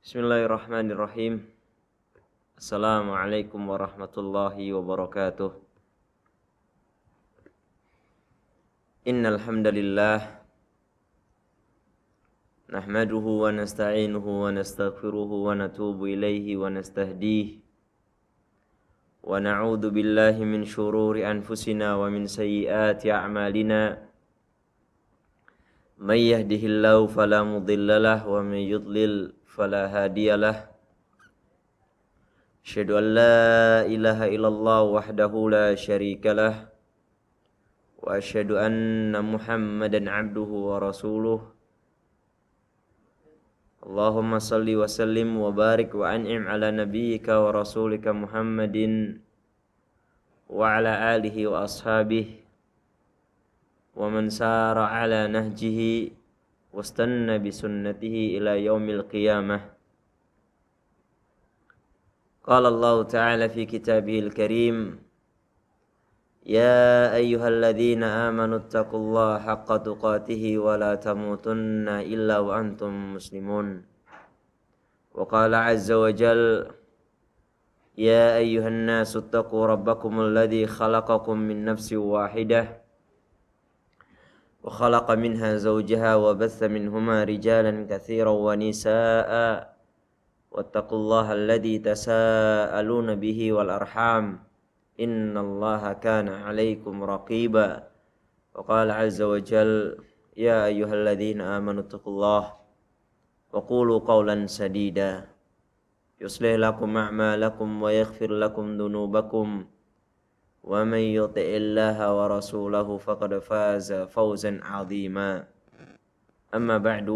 Bismillahirrahmanirrahim. Assalamualaikum warahmatullahi wabarakatuh. Innal hamdalillah nahmaduhu wa nasta'inuhu wa nastaghfiruhu wa natubu ilayhi wa nastahdihi wa na'udzu billahi min shururi anfusina wa min sayyiati a'malina. Man yahdihillahu fala mudilla lahu wa man yudlil فلا هادي له أشهد أن لا إله إلا الله وحده لا شريك له وأشهد أن محمدا عبده ورسوله اللهم صل وسلم وبارك وأنعم على نبيك ورسولك محمد وعلى آله وأصحابه ومن سار على نهجه واستنى بسنته إلى يوم القيامة قال الله تعالى في كتابه الكريم يا أيها الذين آمنوا اتقوا الله حق تقاته ولا تموتن إلا وأنتم مسلمون وقال عز وجل يا أيها الناس اتقوا ربكم الذي خلقكم من نفس واحده وخلق منها زوجها وبث منهما رجالا كثيرا ونساء واتقوا الله الذي تساءلون به والأرحام إن الله كان عليكم رقيبا وقال عز وجل يا أيها الذين آمنوا اتقوا الله وقولوا قولا سديدا يصلح لكم أعمالكم ويغفر لكم ذنوبكم ومن يطع الله ورسوله فقد فاز فوزا عظيما أما بعد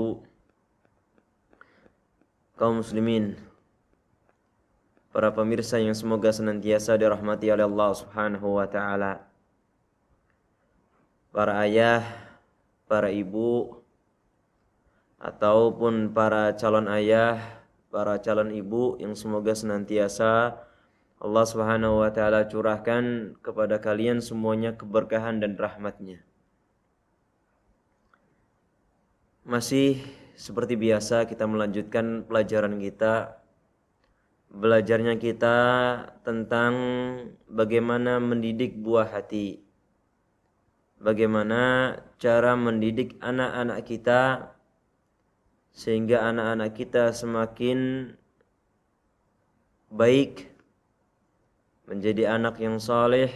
kaum muslimin para pemirsa yang semoga senantiasa dirahmati oleh Allah Subhanahu wa taala para ayah para ibu ataupun para calon ayah para calon ibu yang semoga senantiasa Allah Subhanahu wa taala curahkan kepada kalian semuanya keberkahan dan rahmatnya. Masih seperti biasa kita melanjutkan pelajaran kita belajarnya kita tentang bagaimana mendidik buah hati. Bagaimana cara mendidik anak-anak kita sehingga anak-anak kita semakin baik menjadi anak yang saleh,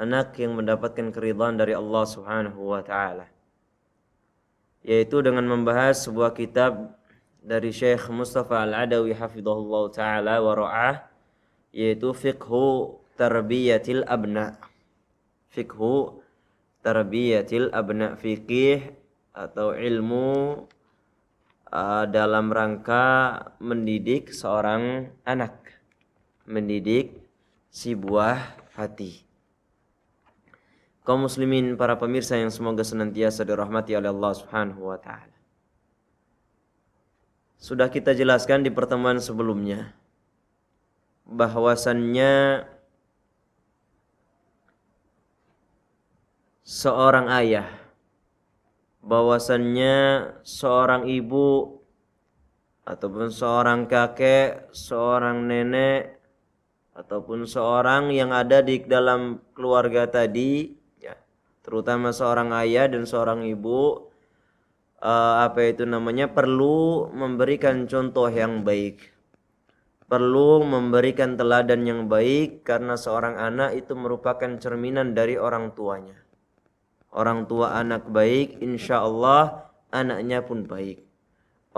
anak yang mendapatkan keridhaan dari Allah Subhanahu wa taala. Yaitu dengan membahas sebuah kitab dari Syekh Mustafa Al-Adawi hafizahullah taala wa ra'ah yaitu Fiqhu Tarbiyatil Abna. Fiqhu Tarbiyatil Abna fikih atau ilmu dalam rangka mendidik seorang anak mendidik si buah hati. Kaum muslimin para pemirsa yang semoga senantiasa dirahmati oleh Allah Subhanahu wa taala. Sudah kita jelaskan di pertemuan sebelumnya bahwasannya seorang ayah bahwasannya seorang ibu ataupun seorang kakek, seorang nenek ataupun seorang yang ada di dalam keluarga tadi ya terutama seorang ayah dan seorang ibu uh, apa itu namanya perlu memberikan contoh yang baik perlu memberikan teladan yang baik karena seorang anak itu merupakan cerminan dari orang tuanya orang tua anak baik insya Allah anaknya pun baik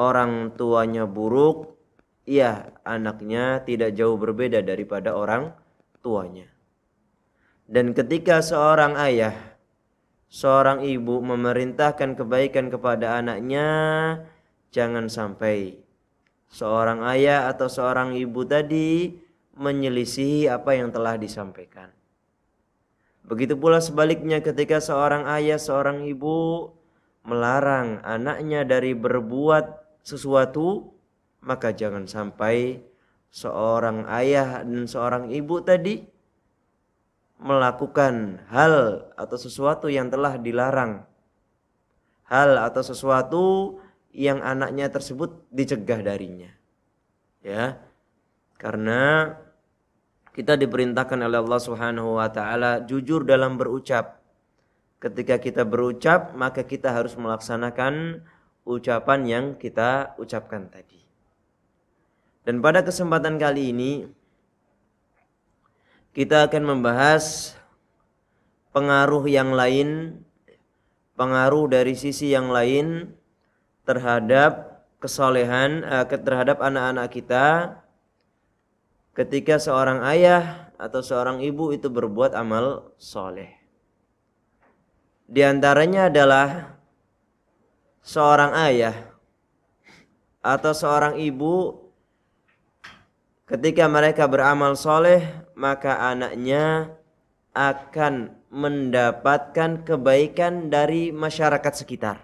orang tuanya buruk ya anaknya tidak jauh berbeda daripada orang tuanya. Dan ketika seorang ayah, seorang ibu memerintahkan kebaikan kepada anaknya, jangan sampai seorang ayah atau seorang ibu tadi menyelisihi apa yang telah disampaikan. Begitu pula sebaliknya ketika seorang ayah, seorang ibu melarang anaknya dari berbuat sesuatu maka jangan sampai seorang ayah dan seorang ibu tadi melakukan hal atau sesuatu yang telah dilarang. Hal atau sesuatu yang anaknya tersebut dicegah darinya. Ya. Karena kita diperintahkan oleh Allah Subhanahu wa taala jujur dalam berucap. Ketika kita berucap, maka kita harus melaksanakan ucapan yang kita ucapkan tadi. Dan pada kesempatan kali ini kita akan membahas pengaruh yang lain, pengaruh dari sisi yang lain terhadap kesalehan eh, terhadap anak-anak kita ketika seorang ayah atau seorang ibu itu berbuat amal soleh. Di antaranya adalah seorang ayah atau seorang ibu Ketika mereka beramal soleh, maka anaknya akan mendapatkan kebaikan dari masyarakat sekitar.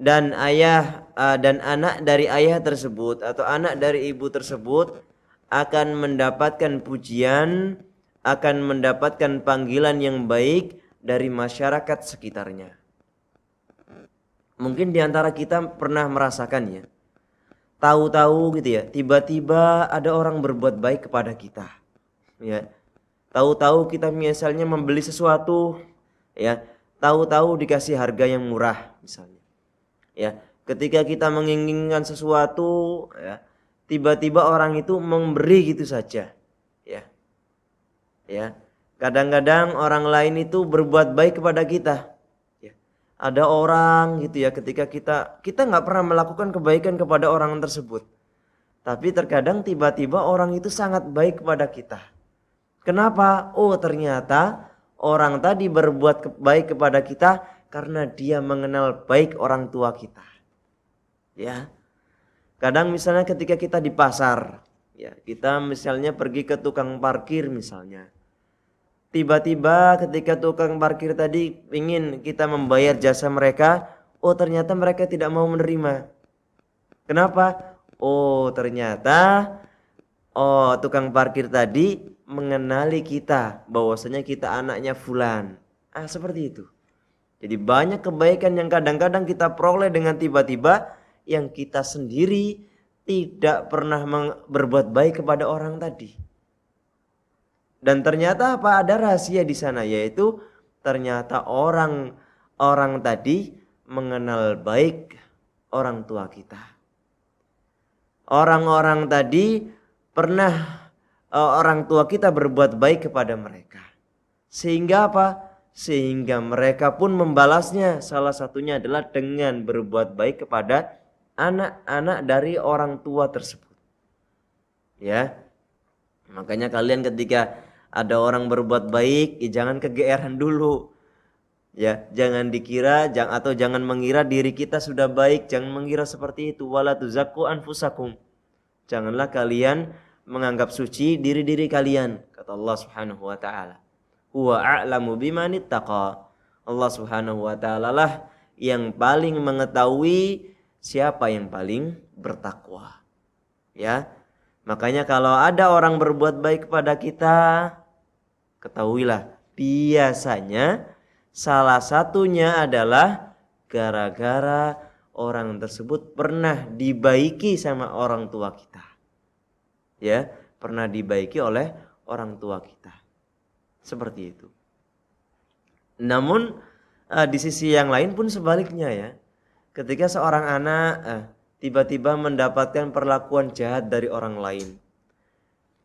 Dan ayah eh, dan anak dari ayah tersebut atau anak dari ibu tersebut akan mendapatkan pujian, akan mendapatkan panggilan yang baik dari masyarakat sekitarnya. Mungkin di antara kita pernah merasakannya tahu-tahu gitu ya tiba-tiba ada orang berbuat baik kepada kita ya tahu-tahu kita misalnya membeli sesuatu ya tahu-tahu dikasih harga yang murah misalnya ya ketika kita menginginkan sesuatu ya tiba-tiba orang itu memberi gitu saja ya ya kadang-kadang orang lain itu berbuat baik kepada kita ada orang gitu ya ketika kita kita nggak pernah melakukan kebaikan kepada orang tersebut tapi terkadang tiba-tiba orang itu sangat baik kepada kita kenapa oh ternyata orang tadi berbuat baik kepada kita karena dia mengenal baik orang tua kita ya kadang misalnya ketika kita di pasar ya kita misalnya pergi ke tukang parkir misalnya Tiba-tiba ketika tukang parkir tadi ingin kita membayar jasa mereka, oh ternyata mereka tidak mau menerima. Kenapa? Oh ternyata oh tukang parkir tadi mengenali kita bahwasanya kita anaknya fulan. Ah seperti itu. Jadi banyak kebaikan yang kadang-kadang kita peroleh dengan tiba-tiba yang kita sendiri tidak pernah berbuat baik kepada orang tadi. Dan ternyata apa ada rahasia di sana yaitu ternyata orang orang tadi mengenal baik orang tua kita. Orang-orang tadi pernah e, orang tua kita berbuat baik kepada mereka. Sehingga apa? Sehingga mereka pun membalasnya. Salah satunya adalah dengan berbuat baik kepada anak-anak dari orang tua tersebut. Ya. Makanya kalian ketika ada orang berbuat baik ya jangan kegeeran dulu ya jangan dikira jang, atau jangan mengira diri kita sudah baik jangan mengira seperti itu wala tuzakku anfusakum janganlah kalian menganggap suci diri-diri kalian kata Allah Subhanahu wa taala huwa a'lamu bimanittaqa Allah Subhanahu wa taala lah yang paling mengetahui siapa yang paling bertakwa ya makanya kalau ada orang berbuat baik kepada kita Ketahuilah, biasanya salah satunya adalah gara-gara orang tersebut pernah dibaiki sama orang tua kita. Ya, pernah dibaiki oleh orang tua kita. Seperti itu. Namun eh, di sisi yang lain pun sebaliknya ya. Ketika seorang anak eh, tiba-tiba mendapatkan perlakuan jahat dari orang lain.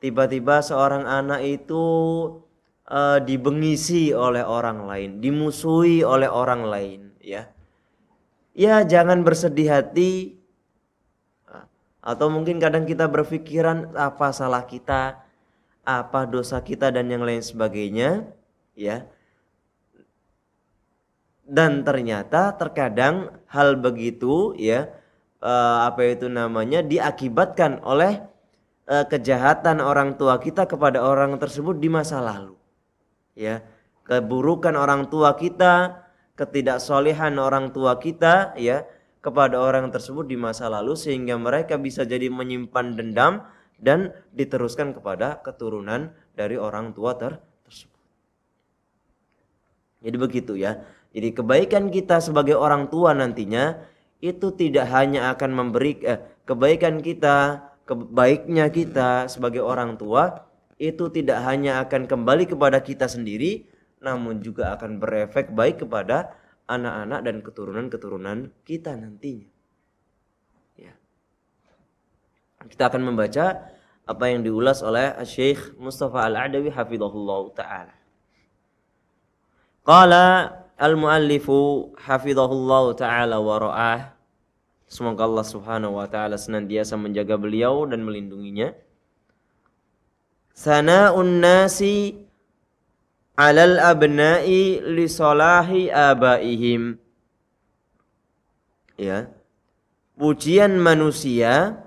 Tiba-tiba seorang anak itu uh, dibengisi oleh orang lain, dimusuhi oleh orang lain, ya. Ya, jangan bersedih hati. Atau mungkin kadang kita berpikiran apa salah kita, apa dosa kita dan yang lain sebagainya, ya. Dan ternyata terkadang hal begitu, ya, eh, apa itu namanya diakibatkan oleh eh, kejahatan orang tua kita kepada orang tersebut di masa lalu ya keburukan orang tua kita ketidaksolehan orang tua kita ya kepada orang tersebut di masa lalu sehingga mereka bisa jadi menyimpan dendam dan diteruskan kepada keturunan dari orang tua ter tersebut. Jadi begitu ya. Jadi kebaikan kita sebagai orang tua nantinya itu tidak hanya akan memberi eh, kebaikan kita, kebaiknya kita sebagai orang tua itu tidak hanya akan kembali kepada kita sendiri namun juga akan berefek baik kepada anak-anak dan keturunan-keturunan kita nantinya. Ya. Kita akan membaca apa yang diulas oleh Syekh Mustafa Al-Adawi hafizahullah taala. Qala al-muallifu hafizahullah taala wa ra'ah. Semoga Allah Subhanahu wa taala senantiasa menjaga beliau dan melindunginya sana'un nasi alal abna'i li solahi abaihim ya pujian manusia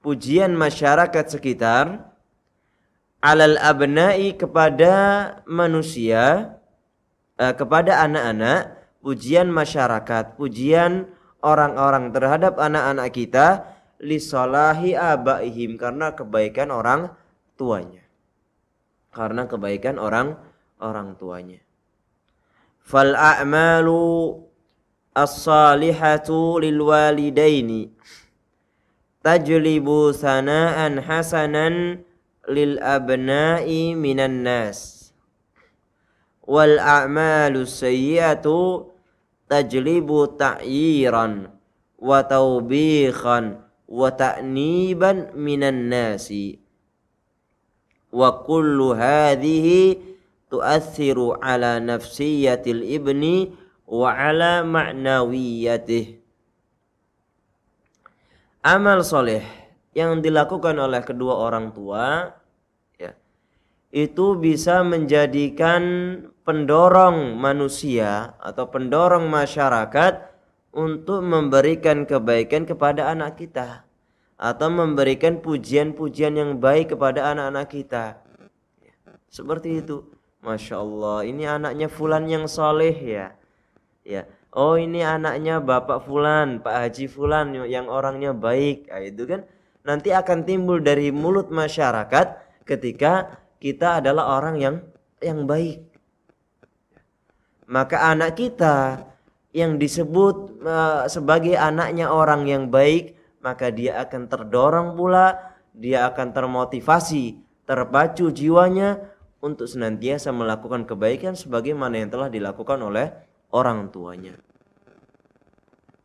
pujian masyarakat sekitar alal abna'i kepada manusia eh, kepada anak-anak pujian masyarakat pujian orang-orang terhadap anak-anak kita li solahi abaihim karena kebaikan orang tuanya karena kebaikan orang orang tuanya. Fal a'malu as-salihatu lil walidaini tajlibu sana'an hasanan lil abna'i minan nas wal a'malu sayyi'atu tajlibu ta'yiran wa tawbihan wa ta'niban minan nasi wa kullu hadhihi tu'athiru ala nafsiyatil ibni wa ala ma'nawiyatih amal soleh yang dilakukan oleh kedua orang tua ya, itu bisa menjadikan pendorong manusia atau pendorong masyarakat untuk memberikan kebaikan kepada anak kita atau memberikan pujian-pujian yang baik kepada anak-anak kita. Ya, seperti itu. Masya Allah, ini anaknya Fulan yang soleh ya. Ya, oh ini anaknya Bapak Fulan, Pak Haji Fulan yang orangnya baik. Nah, itu kan nanti akan timbul dari mulut masyarakat ketika kita adalah orang yang yang baik. Maka anak kita yang disebut eh, sebagai anaknya orang yang baik maka dia akan terdorong pula, dia akan termotivasi, terpacu jiwanya untuk senantiasa melakukan kebaikan sebagaimana yang telah dilakukan oleh orang tuanya.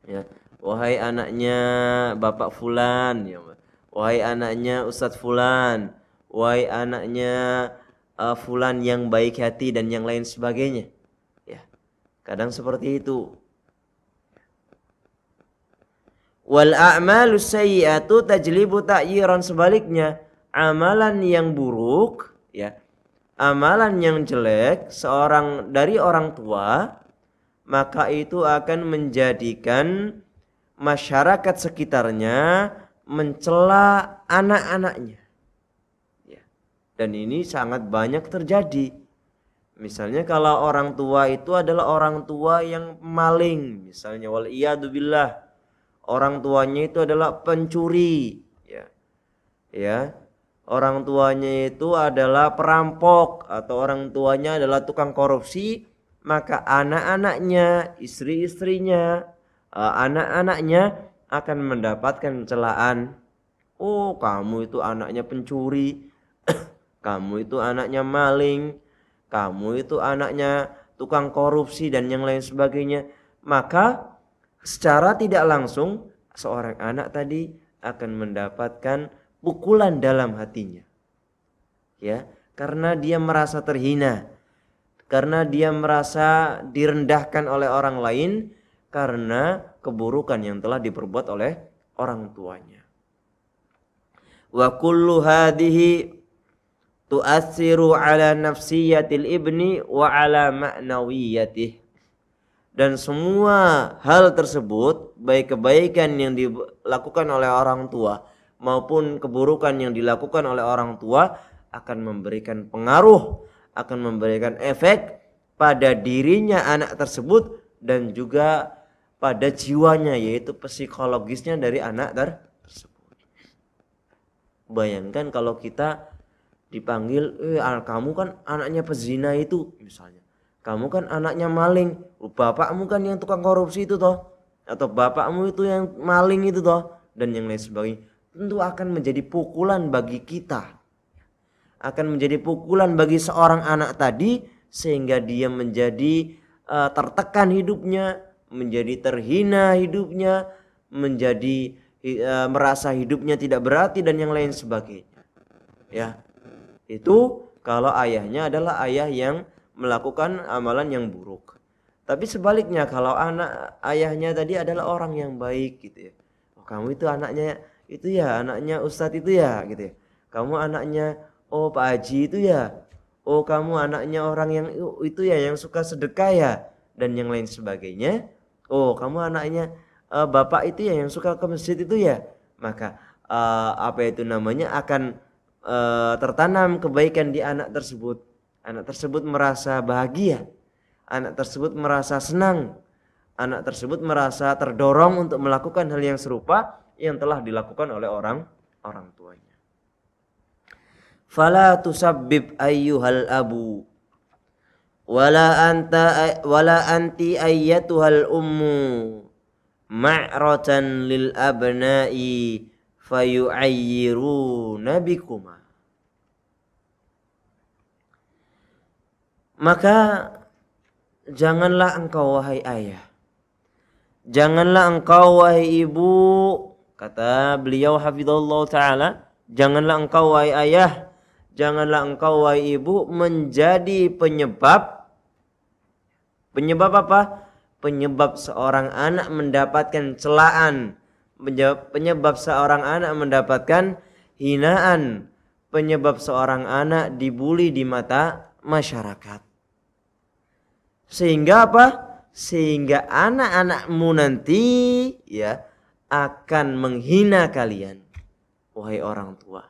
Ya, wahai anaknya Bapak Fulan, ya, wahai anaknya Ustadz Fulan, wahai anaknya uh, Fulan yang baik hati dan yang lain sebagainya. Ya, kadang seperti itu Wal a'malu sayyi'atu tajlibu ta'yiran sebaliknya. Amalan yang buruk ya. Amalan yang jelek seorang dari orang tua maka itu akan menjadikan masyarakat sekitarnya mencela anak-anaknya. Ya. Dan ini sangat banyak terjadi. Misalnya kalau orang tua itu adalah orang tua yang maling, misalnya wal iyadu orang tuanya itu adalah pencuri ya ya orang tuanya itu adalah perampok atau orang tuanya adalah tukang korupsi maka anak-anaknya istri-istrinya eh, anak-anaknya akan mendapatkan celaan oh kamu itu anaknya pencuri kamu itu anaknya maling kamu itu anaknya tukang korupsi dan yang lain sebagainya maka secara tidak langsung seorang anak tadi akan mendapatkan pukulan dalam hatinya. Ya, karena dia merasa terhina, karena dia merasa direndahkan oleh orang lain karena keburukan yang telah diperbuat oleh orang tuanya. Wa kullu hadhihi tu'assiru ala nafsiyatil ibni wa ala ma'nawiyatihi dan semua hal tersebut baik kebaikan yang dilakukan oleh orang tua maupun keburukan yang dilakukan oleh orang tua akan memberikan pengaruh akan memberikan efek pada dirinya anak tersebut dan juga pada jiwanya yaitu psikologisnya dari anak tersebut bayangkan kalau kita dipanggil eh kamu kan anaknya pezina itu misalnya kamu kan anaknya maling oh, bapakmu kan yang tukang korupsi itu toh atau bapakmu itu yang maling itu toh dan yang lain sebagainya tentu akan menjadi pukulan bagi kita akan menjadi pukulan bagi seorang anak tadi sehingga dia menjadi uh, tertekan hidupnya menjadi terhina hidupnya menjadi uh, merasa hidupnya tidak berarti dan yang lain sebagainya ya itu kalau ayahnya adalah ayah yang melakukan amalan yang buruk. Tapi sebaliknya kalau anak ayahnya tadi adalah orang yang baik gitu ya. Oh, kamu itu anaknya itu ya, anaknya ustadz itu ya gitu ya. Kamu anaknya oh Pak Haji itu ya. Oh, kamu anaknya orang yang itu ya yang suka sedekah ya dan yang lain sebagainya. Oh, kamu anaknya uh, bapak itu ya yang suka ke masjid itu ya. Maka uh, apa itu namanya akan uh, tertanam kebaikan di anak tersebut Anak tersebut merasa bahagia. Anak tersebut merasa senang. Anak tersebut merasa terdorong untuk melakukan hal yang serupa yang telah dilakukan oleh orang orang tuanya. Fala tusabbib ayyuhal abu wala anta wala anti ayyatuhal ummu ma'ratan lil abna'i fayu'ayyiruna bikuma maka janganlah engkau wahai ayah janganlah engkau wahai ibu kata beliau hafizullah taala janganlah engkau wahai ayah janganlah engkau wahai ibu menjadi penyebab penyebab apa penyebab seorang anak mendapatkan celaan penyebab seorang anak mendapatkan hinaan penyebab seorang anak dibuli di mata masyarakat sehingga apa? Sehingga anak-anakmu nanti ya akan menghina kalian wahai orang tua.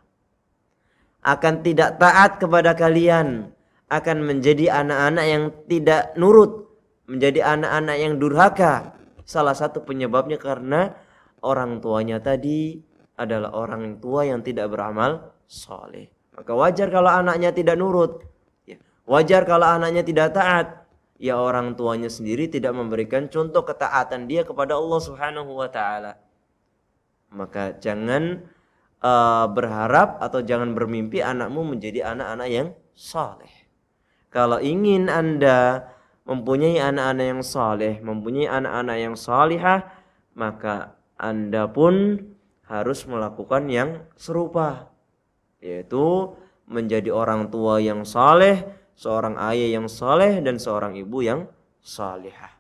Akan tidak taat kepada kalian, akan menjadi anak-anak yang tidak nurut, menjadi anak-anak yang durhaka. Salah satu penyebabnya karena orang tuanya tadi adalah orang tua yang tidak beramal soleh. Maka wajar kalau anaknya tidak nurut. Ya. Wajar kalau anaknya tidak taat ya orang tuanya sendiri tidak memberikan contoh ketaatan dia kepada Allah Subhanahu wa taala. Maka jangan uh, berharap atau jangan bermimpi anakmu menjadi anak-anak yang saleh. Kalau ingin Anda mempunyai anak-anak yang saleh, mempunyai anak-anak yang salihah, maka Anda pun harus melakukan yang serupa yaitu menjadi orang tua yang saleh seorang ayah yang saleh dan seorang ibu yang salihah.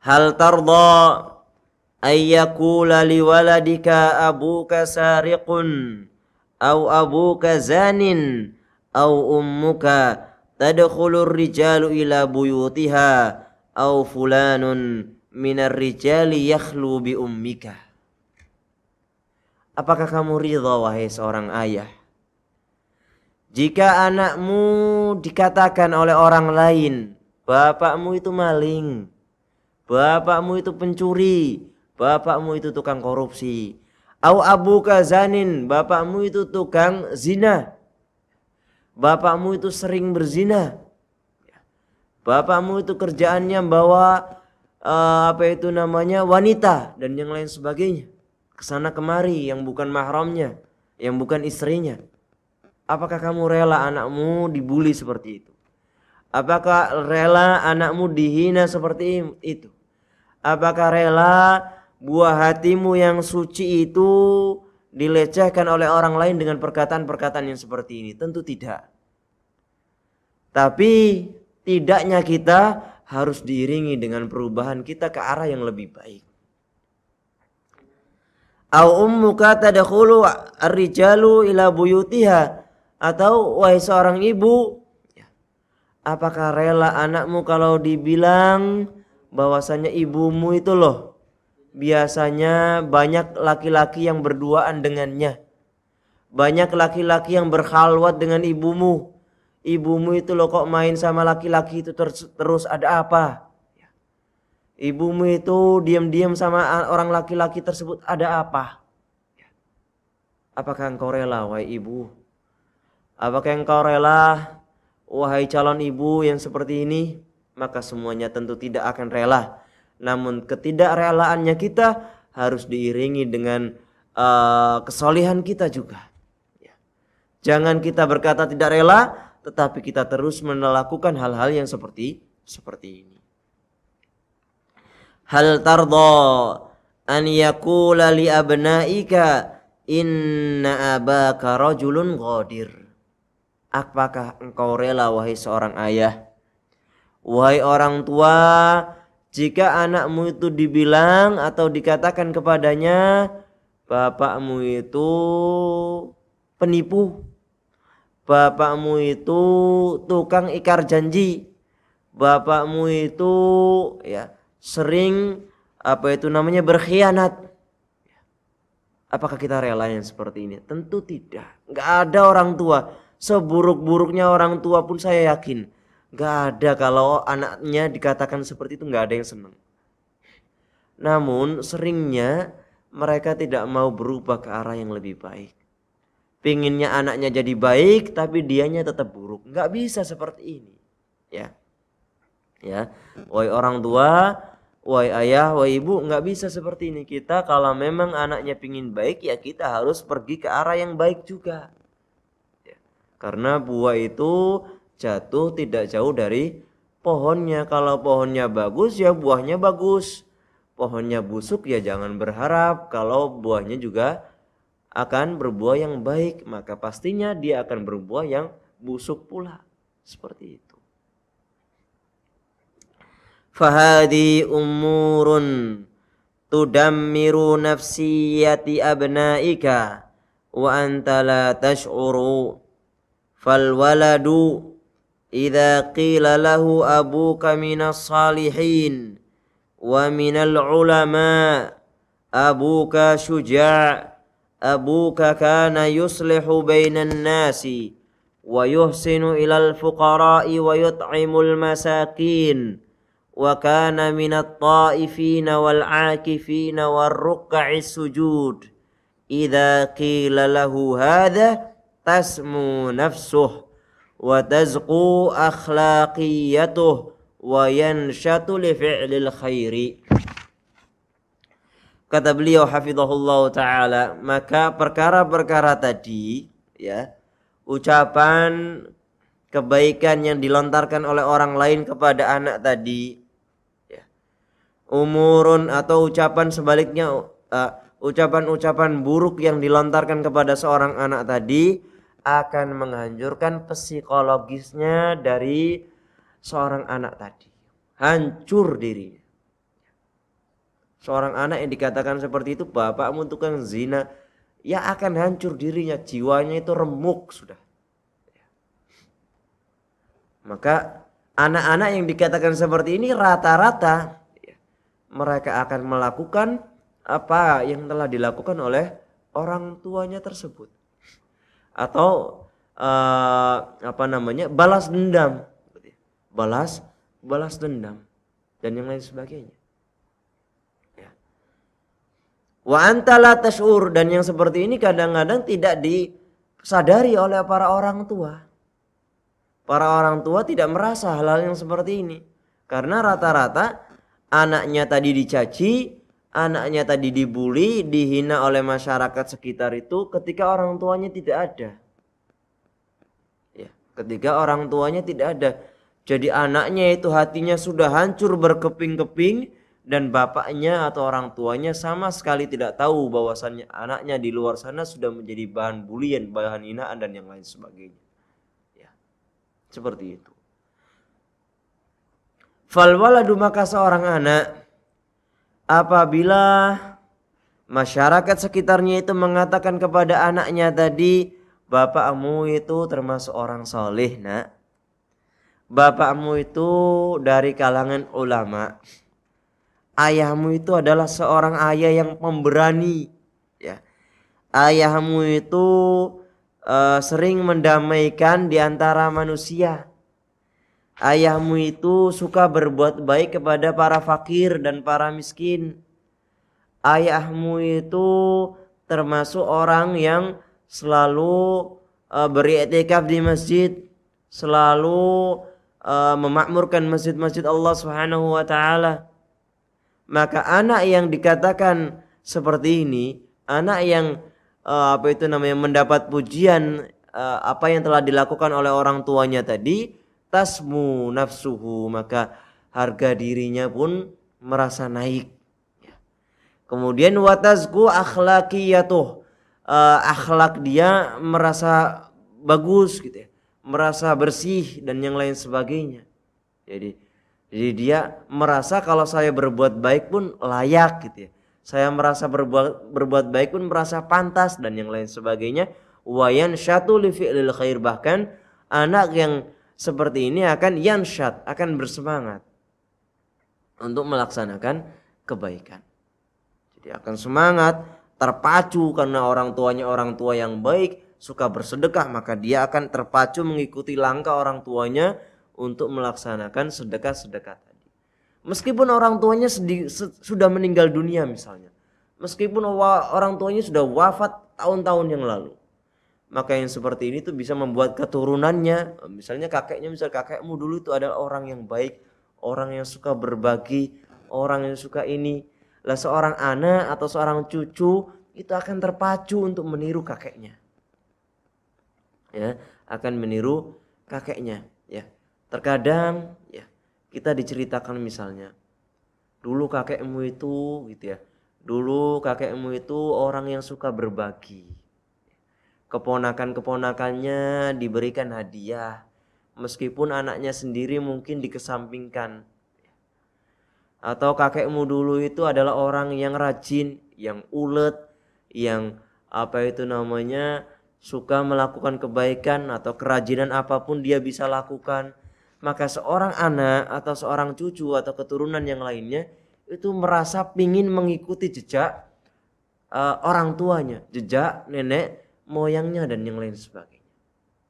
Hal tardha ayyakula liwaladika abuka sariqun au abuka zanin au ummuka tadkhulur rijalu ila buyutiha au fulanun minar rijali yakhlu bi ummika. Apakah kamu ridha wahai seorang ayah jika anakmu dikatakan oleh orang lain, bapakmu itu maling, bapakmu itu pencuri, bapakmu itu tukang korupsi, au abuka zanin, bapakmu itu tukang zina, bapakmu itu sering berzina, bapakmu itu kerjaannya bawa uh, apa itu namanya wanita dan yang lain sebagainya kesana kemari yang bukan mahramnya, yang bukan istrinya. Apakah kamu rela anakmu dibully seperti itu? Apakah rela anakmu dihina seperti itu? Apakah rela buah hatimu yang suci itu dilecehkan oleh orang lain dengan perkataan-perkataan yang seperti ini? Tentu tidak. Tapi tidaknya kita harus diiringi dengan perubahan kita ke arah yang lebih baik. Au ummuka tadkhulu ar-rijalu ila buyutiha atau wahai seorang ibu ya, apakah rela anakmu kalau dibilang bahwasanya ibumu itu loh biasanya banyak laki-laki yang berduaan dengannya banyak laki-laki yang berhalwat dengan ibumu ibumu itu loh kok main sama laki-laki itu terus, terus ada apa ya. ibumu itu diam-diam sama orang laki-laki tersebut ada apa ya. apakah engkau rela wahai ibu Apakah engkau rela wahai calon ibu yang seperti ini? Maka semuanya tentu tidak akan rela. Namun ketidakrelaannya kita harus diiringi dengan uh, kesolihan kita juga. Ya. Jangan kita berkata tidak rela, tetapi kita terus melakukan hal-hal yang seperti seperti ini. Hal tardo an yakula li abnaika inna abaka rajulun ghadir. Apakah engkau rela wahai seorang ayah? Wahai orang tua, jika anakmu itu dibilang atau dikatakan kepadanya, bapakmu itu penipu. Bapakmu itu tukang ikar janji. Bapakmu itu ya sering apa itu namanya berkhianat. Apakah kita rela yang seperti ini? Tentu tidak. Enggak ada orang tua seburuk-buruknya orang tua pun saya yakin gak ada kalau anaknya dikatakan seperti itu gak ada yang seneng. Namun seringnya mereka tidak mau berubah ke arah yang lebih baik. Pinginnya anaknya jadi baik tapi dianya tetap buruk. Gak bisa seperti ini. Ya. Ya. woi orang tua, woi ayah, woi ibu, nggak bisa seperti ini kita. Kalau memang anaknya pingin baik, ya kita harus pergi ke arah yang baik juga karena buah itu jatuh tidak jauh dari pohonnya. Kalau pohonnya bagus ya buahnya bagus. Pohonnya busuk ya jangan berharap kalau buahnya juga akan berbuah yang baik, maka pastinya dia akan berbuah yang busuk pula. Seperti itu. Fahadi umurun tudammiru nafsiyati abnaika wa anta la tash'uru فالولد إذا قيل له أبوك من الصالحين ومن العلماء أبوك شجاع أبوك كان يصلح بين الناس ويحسن إلى الفقراء ويطعم المساكين وكان من الطائفين والعاكفين والركع السجود إذا قيل له هذا tasmu nafsuh wa tazqu akhlaqiyatuh wa yanshatu li fi'lil khairi kata beliau hafizahullah taala maka perkara-perkara tadi ya ucapan kebaikan yang dilontarkan oleh orang lain kepada anak tadi ya. umurun atau ucapan sebaliknya uh, ucapan-ucapan uh, ucapan -ucapan buruk yang dilontarkan kepada seorang anak tadi akan menghancurkan psikologisnya dari seorang anak tadi. Hancur dirinya. Seorang anak yang dikatakan seperti itu, bapakmu tukang zina, ya akan hancur dirinya, jiwanya itu remuk sudah. Maka anak-anak yang dikatakan seperti ini rata-rata ya, mereka akan melakukan apa yang telah dilakukan oleh orang tuanya tersebut atau uh, apa namanya balas dendam balas balas dendam dan yang lain sebagainya ya. wa antala tashur dan yang seperti ini kadang-kadang tidak disadari oleh para orang tua para orang tua tidak merasa hal-hal yang seperti ini karena rata-rata anaknya tadi dicaci anaknya tadi dibully, dihina oleh masyarakat sekitar itu ketika orang tuanya tidak ada. Ya, ketika orang tuanya tidak ada. Jadi anaknya itu hatinya sudah hancur berkeping-keping dan bapaknya atau orang tuanya sama sekali tidak tahu bahwasannya anaknya di luar sana sudah menjadi bahan bulian, bahan hinaan dan yang lain sebagainya. Ya. Seperti itu. Falwaladu maka seorang anak apabila masyarakat sekitarnya itu mengatakan kepada anaknya tadi, bapakmu itu termasuk orang soleh nak. Bapakmu itu dari kalangan ulama. Ayahmu itu adalah seorang ayah yang pemberani. Ya. Ayahmu itu uh, sering mendamaikan di antara manusia ayahmu itu suka berbuat baik kepada para fakir dan para miskin. Ayahmu itu termasuk orang yang selalu uh, e, beri etikaf di masjid, selalu uh, memakmurkan masjid-masjid Allah Subhanahu wa taala. Maka anak yang dikatakan seperti ini, anak yang uh, apa itu namanya mendapat pujian uh, apa yang telah dilakukan oleh orang tuanya tadi, tasmu nafsuhu maka harga dirinya pun merasa naik. Ya. Kemudian watasku akhlakiyatuh. Uh, akhlak dia merasa bagus gitu ya. Merasa bersih dan yang lain sebagainya. Jadi jadi dia merasa kalau saya berbuat baik pun layak gitu ya. Saya merasa berbuat berbuat baik pun merasa pantas dan yang lain sebagainya. Wayan satu li fi'lil khair bahkan anak yang seperti ini akan yansyat, akan bersemangat untuk melaksanakan kebaikan. Jadi akan semangat, terpacu karena orang tuanya orang tua yang baik, suka bersedekah, maka dia akan terpacu mengikuti langkah orang tuanya untuk melaksanakan sedekah-sedekah tadi. Meskipun orang tuanya sedih, sudah meninggal dunia misalnya. Meskipun orang tuanya sudah wafat tahun-tahun yang lalu maka yang seperti ini tuh bisa membuat keturunannya misalnya kakeknya misal kakekmu dulu itu adalah orang yang baik orang yang suka berbagi orang yang suka ini lah seorang anak atau seorang cucu itu akan terpacu untuk meniru kakeknya ya akan meniru kakeknya ya terkadang ya kita diceritakan misalnya dulu kakekmu itu gitu ya dulu kakekmu itu orang yang suka berbagi keponakan-keponakannya diberikan hadiah meskipun anaknya sendiri mungkin dikesampingkan atau kakekmu dulu itu adalah orang yang rajin yang ulet yang apa itu namanya suka melakukan kebaikan atau kerajinan apapun dia bisa lakukan maka seorang anak atau seorang cucu atau keturunan yang lainnya itu merasa pingin mengikuti jejak uh, orang tuanya jejak nenek moyangnya dan yang lain sebagainya.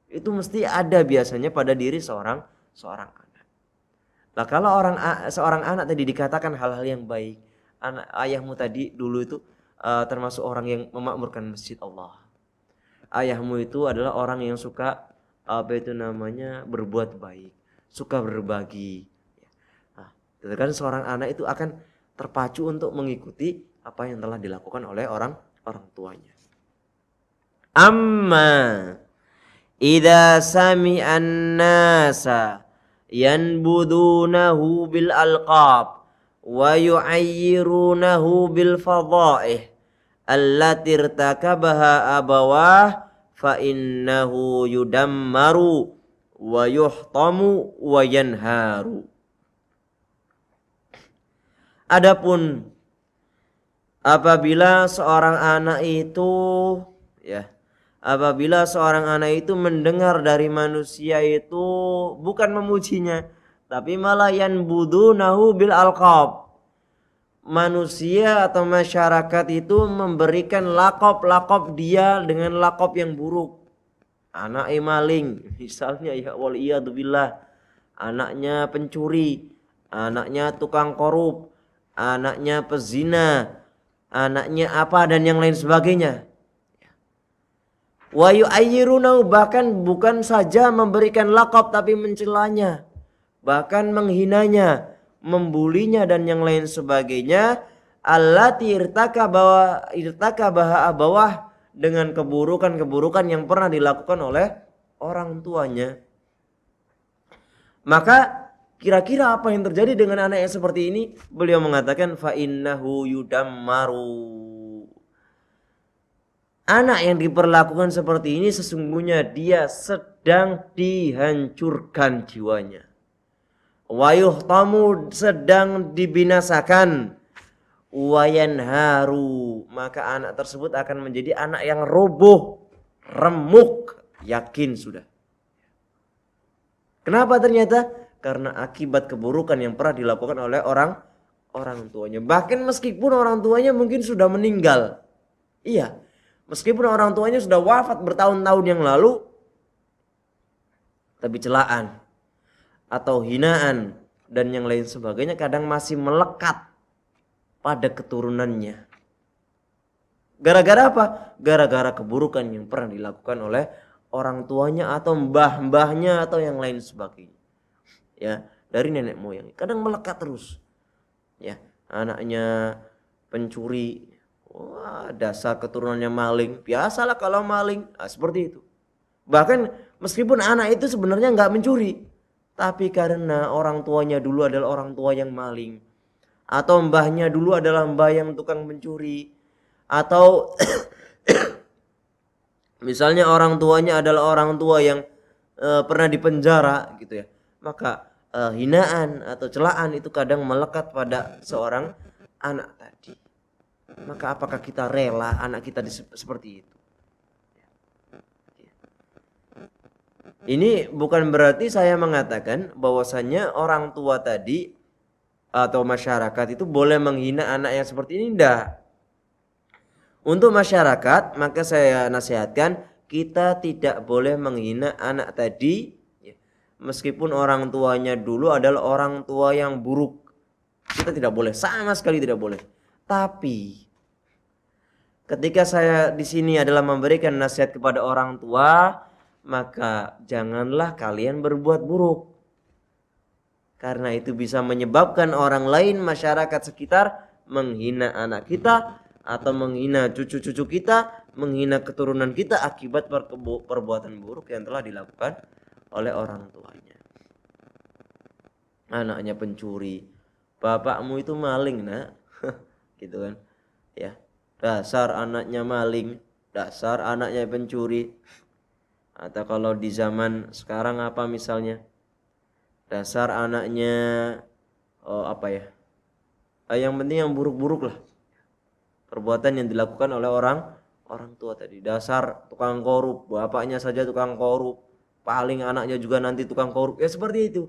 Itu mesti ada biasanya pada diri seorang seorang anak. Nah, kalau orang seorang anak tadi dikatakan hal-hal yang baik, anak ayahmu tadi dulu itu uh, termasuk orang yang memakmurkan masjid Allah. Ayahmu itu adalah orang yang suka apa itu namanya berbuat baik, suka berbagi. Ya. Nah, gitu kan seorang anak itu akan terpacu untuk mengikuti apa yang telah dilakukan oleh orang orang tuanya amma idza an nasa yanbudunahu bil alqab wa yu'ayyirunahu bil fadha'ih allati irtakabaha abawah fa innahu yudammaru wa yuhtamu wa yanharu Adapun apabila seorang anak itu ya apabila seorang anak itu mendengar dari manusia itu bukan memujinya tapi malah yang nahu bil alqab manusia atau masyarakat itu memberikan lakop-lakop dia dengan lakop yang buruk anak maling misalnya ya wal anaknya pencuri anaknya tukang korup anaknya pezina anaknya apa dan yang lain sebagainya Wa yu'ayyiruna bahkan bukan saja memberikan lakop tapi mencelanya, bahkan menghinanya, membulinya dan yang lain sebagainya. Allati irtaka bahwa irtaka bahaa bawah dengan keburukan-keburukan yang pernah dilakukan oleh orang tuanya. Maka kira-kira apa yang terjadi dengan anak yang seperti ini? Beliau mengatakan fa innahu yudammaru anak yang diperlakukan seperti ini sesungguhnya dia sedang dihancurkan jiwanya. Wayuh tamu sedang dibinasakan. Wayan haru maka anak tersebut akan menjadi anak yang roboh, remuk, yakin sudah. Kenapa ternyata? Karena akibat keburukan yang pernah dilakukan oleh orang orang tuanya. Bahkan meskipun orang tuanya mungkin sudah meninggal. Iya, Meskipun orang tuanya sudah wafat bertahun-tahun yang lalu, tapi celaan atau hinaan dan yang lain sebagainya kadang masih melekat pada keturunannya. Gara-gara apa? Gara-gara keburukan yang pernah dilakukan oleh orang tuanya atau mbah-mbahnya atau yang lain sebagainya. Ya, dari nenek moyang. Kadang melekat terus. Ya, anaknya pencuri Wah, dasar keturunannya maling. Biasalah kalau maling. Nah, seperti itu. Bahkan meskipun anak itu sebenarnya nggak mencuri. Tapi karena orang tuanya dulu adalah orang tua yang maling. Atau mbahnya dulu adalah mbah yang tukang mencuri. Atau misalnya orang tuanya adalah orang tua yang e, pernah dipenjara gitu ya. Maka e, hinaan atau celaan itu kadang melekat pada seorang anak maka apakah kita rela anak kita seperti itu? Ini bukan berarti saya mengatakan bahwasannya orang tua tadi atau masyarakat itu boleh menghina anak yang seperti ini, tidak. Untuk masyarakat, maka saya nasihatkan kita tidak boleh menghina anak tadi ya. meskipun orang tuanya dulu adalah orang tua yang buruk. Kita tidak boleh, sama sekali tidak boleh. Tapi Ketika saya di sini adalah memberikan nasihat kepada orang tua, maka janganlah kalian berbuat buruk. Karena itu bisa menyebabkan orang lain masyarakat sekitar menghina anak kita atau menghina cucu-cucu kita, menghina keturunan kita akibat perbuatan buruk yang telah dilakukan oleh orang tuanya. Anaknya pencuri, bapakmu itu maling, Nak. gitu kan. Ya dasar anaknya maling, dasar anaknya pencuri. Atau kalau di zaman sekarang apa misalnya? Dasar anaknya oh, apa ya? Eh, yang penting yang buruk-buruk lah. Perbuatan yang dilakukan oleh orang orang tua tadi. Dasar tukang korup, bapaknya saja tukang korup, paling anaknya juga nanti tukang korup. Ya seperti itu.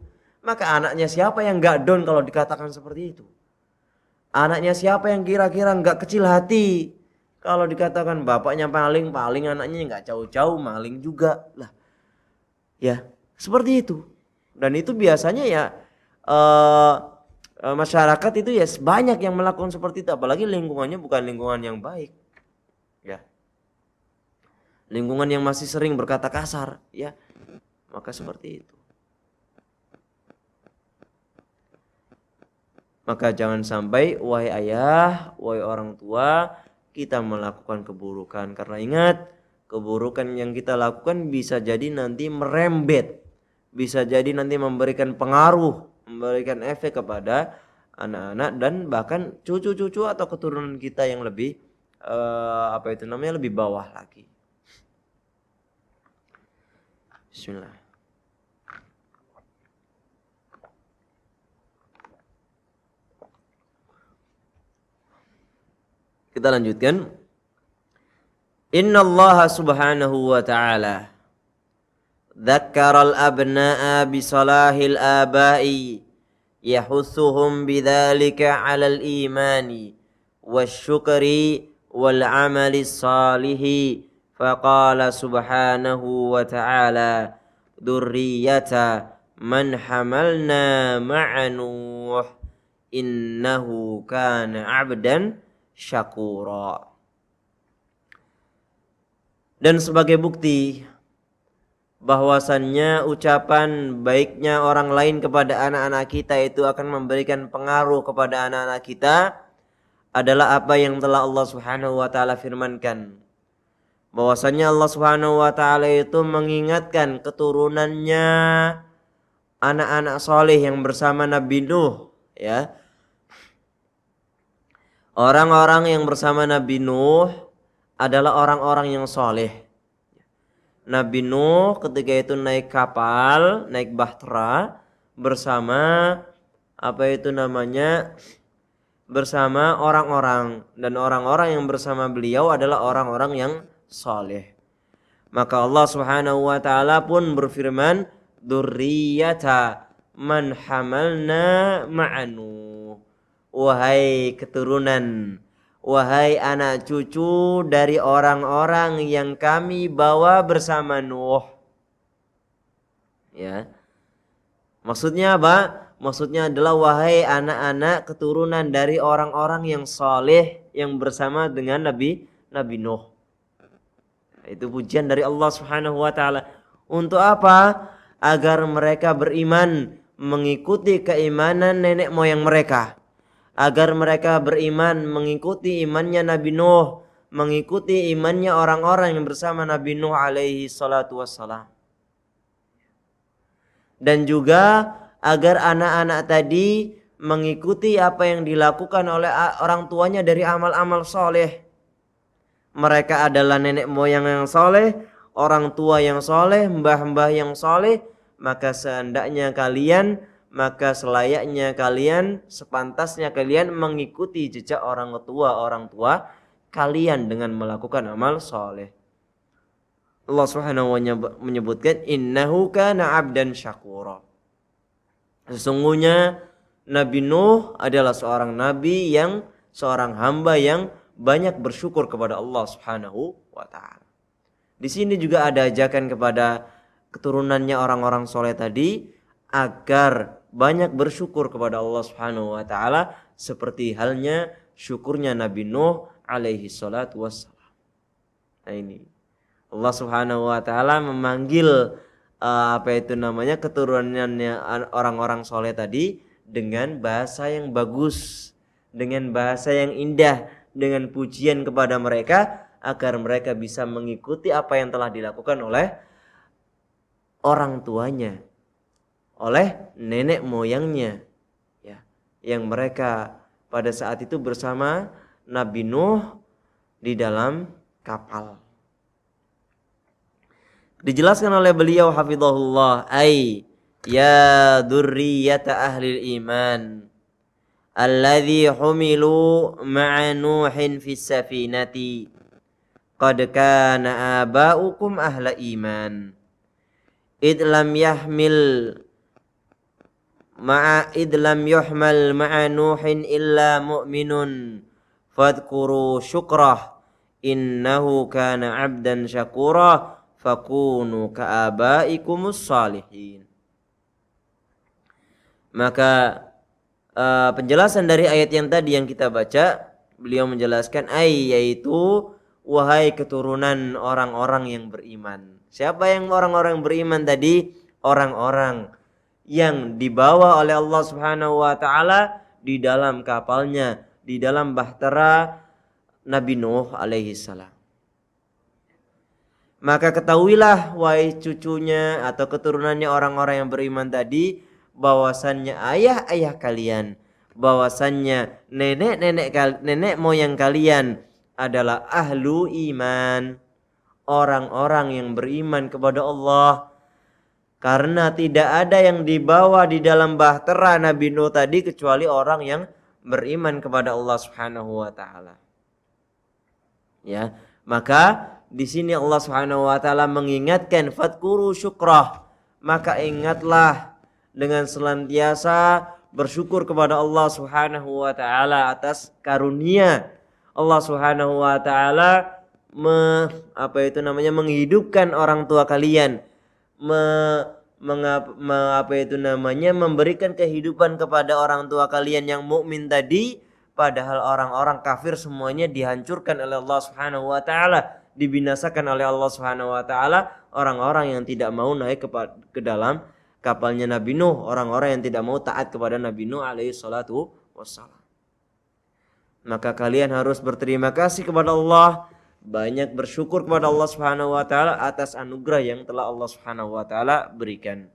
Maka anaknya siapa yang gak down kalau dikatakan seperti itu? Anaknya siapa yang kira-kira nggak kecil hati? Kalau dikatakan bapaknya paling, paling anaknya nggak jauh-jauh maling juga lah. Ya, seperti itu. Dan itu biasanya ya uh, masyarakat itu ya banyak yang melakukan seperti itu apalagi lingkungannya bukan lingkungan yang baik ya lingkungan yang masih sering berkata kasar ya maka seperti itu Maka jangan sampai wahai ayah, wahai orang tua, kita melakukan keburukan. Karena ingat, keburukan yang kita lakukan bisa jadi nanti merembet. Bisa jadi nanti memberikan pengaruh, memberikan efek kepada anak-anak dan bahkan cucu-cucu atau keturunan kita yang lebih uh, apa itu namanya lebih bawah lagi. Bismillah. Kita lanjutkan. Inna Allah subhanahu wa ta'ala Dhakkaral abna'a bisalahil abai Yahuthuhum bidhalika alal imani Wasyukri wal amali salihi Faqala subhanahu wa ta'ala Durriyata man hamalna ma'anuh Innahu kana abdan syakura. Dan sebagai bukti bahwasannya ucapan baiknya orang lain kepada anak-anak kita itu akan memberikan pengaruh kepada anak-anak kita adalah apa yang telah Allah Subhanahu wa taala firmankan. Bahwasanya Allah Subhanahu wa taala itu mengingatkan keturunannya anak-anak soleh yang bersama Nabi Nuh ya Orang-orang yang bersama Nabi Nuh adalah orang-orang yang soleh. Nabi Nuh ketika itu naik kapal, naik bahtera bersama apa itu namanya bersama orang-orang dan orang-orang yang bersama beliau adalah orang-orang yang soleh. Maka Allah Subhanahu wa taala pun berfirman, "Dzurriyyata man hamalna ma'nuh." wahai keturunan wahai anak cucu dari orang-orang yang kami bawa bersama Nuh ya maksudnya apa maksudnya adalah wahai anak-anak keturunan dari orang-orang yang soleh yang bersama dengan Nabi Nabi Nuh itu pujian dari Allah Subhanahu wa taala untuk apa agar mereka beriman mengikuti keimanan nenek moyang mereka agar mereka beriman mengikuti imannya Nabi Nuh, mengikuti imannya orang-orang yang bersama Nabi Nuh alaihi salatu wassalam. Dan juga agar anak-anak tadi mengikuti apa yang dilakukan oleh orang tuanya dari amal-amal soleh. Mereka adalah nenek moyang yang soleh, orang tua yang soleh, mbah-mbah yang soleh. Maka seandainya kalian maka selayaknya kalian sepantasnya kalian mengikuti jejak orang tua orang tua kalian dengan melakukan amal soleh. Allah Subhanahu wa menyebutkan innahu kana abdan syakura. Sesungguhnya Nabi Nuh adalah seorang nabi yang seorang hamba yang banyak bersyukur kepada Allah Subhanahu wa taala. Di sini juga ada ajakan kepada keturunannya orang-orang soleh tadi agar banyak bersyukur kepada Allah Subhanahu wa taala seperti halnya syukurnya Nabi Nuh alaihi salat wassalam. Nah ini Allah Subhanahu wa taala memanggil uh, apa itu namanya keturunannya orang-orang soleh tadi dengan bahasa yang bagus, dengan bahasa yang indah, dengan pujian kepada mereka agar mereka bisa mengikuti apa yang telah dilakukan oleh orang tuanya oleh nenek moyangnya ya yang mereka pada saat itu bersama Nabi Nuh di dalam kapal. Dijelaskan oleh beliau hafizahullah ai ya durriyata ahli iman alladhi humilu ma'a nuhin fi safinati qad kana aba'ukum ahla iman id lam yahmil ma'a lam yuhmal ma'a nuhin illa mu'minun fadkuru syukrah innahu kana abdan syakura fakunu ka'abaikumus salihin maka uh, penjelasan dari ayat yang tadi yang kita baca beliau menjelaskan ay yaitu wahai keturunan orang-orang yang beriman siapa yang orang-orang beriman tadi orang-orang yang dibawa oleh Allah Subhanahu wa taala di dalam kapalnya, di dalam bahtera Nabi Nuh alaihi salam. Maka ketahuilah wahai cucunya atau keturunannya orang-orang yang beriman tadi bahwasannya ayah-ayah kalian, bahwasannya nenek-nenek nenek moyang kalian adalah ahlu iman, orang-orang yang beriman kepada Allah karena tidak ada yang dibawa di dalam bahtera Nabi Nuh tadi kecuali orang yang beriman kepada Allah Subhanahu wa taala. Ya, maka di sini Allah Subhanahu wa taala mengingatkan fatkuru syukrah, maka ingatlah dengan senantiasa bersyukur kepada Allah Subhanahu wa taala atas karunia Allah Subhanahu wa taala apa itu namanya menghidupkan orang tua kalian me, mengap, me, apa itu namanya memberikan kehidupan kepada orang tua kalian yang mukmin tadi padahal orang-orang kafir semuanya dihancurkan oleh Allah Subhanahu wa taala, dibinasakan oleh Allah Subhanahu wa taala orang-orang yang tidak mau naik ke, ke dalam kapalnya Nabi Nuh, orang-orang yang tidak mau taat kepada Nabi Nuh alaihi salatu wassalam. Maka kalian harus berterima kasih kepada Allah banyak bersyukur kepada Allah Subhanahu wa taala atas anugerah yang telah Allah Subhanahu wa taala berikan.